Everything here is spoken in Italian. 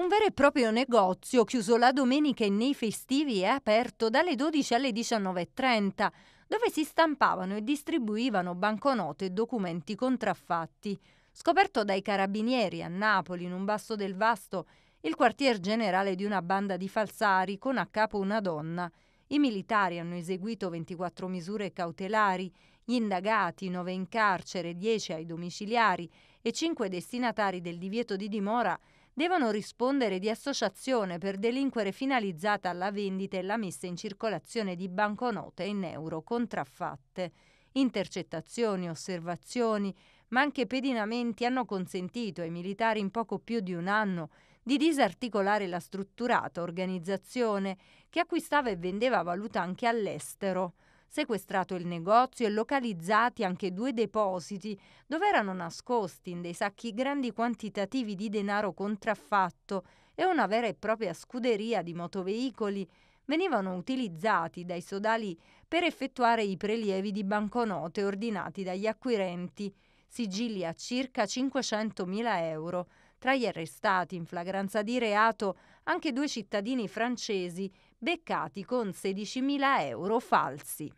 Un vero e proprio negozio chiuso la domenica e nei festivi è aperto dalle 12 alle 19.30, dove si stampavano e distribuivano banconote e documenti contraffatti. Scoperto dai carabinieri a Napoli in un basso del vasto, il quartier generale di una banda di falsari con a capo una donna. I militari hanno eseguito 24 misure cautelari, gli indagati 9 in carcere, 10 ai domiciliari e 5 destinatari del divieto di dimora devono rispondere di associazione per delinquere finalizzata alla vendita e la messa in circolazione di banconote in euro contraffatte. Intercettazioni, osservazioni, ma anche pedinamenti hanno consentito ai militari in poco più di un anno di disarticolare la strutturata organizzazione che acquistava e vendeva valuta anche all'estero sequestrato il negozio e localizzati anche due depositi dove erano nascosti in dei sacchi grandi quantitativi di denaro contraffatto e una vera e propria scuderia di motoveicoli venivano utilizzati dai sodali per effettuare i prelievi di banconote ordinati dagli acquirenti, sigilli a circa 500.000 euro. Tra gli arrestati in flagranza di reato anche due cittadini francesi beccati con 16.000 euro falsi.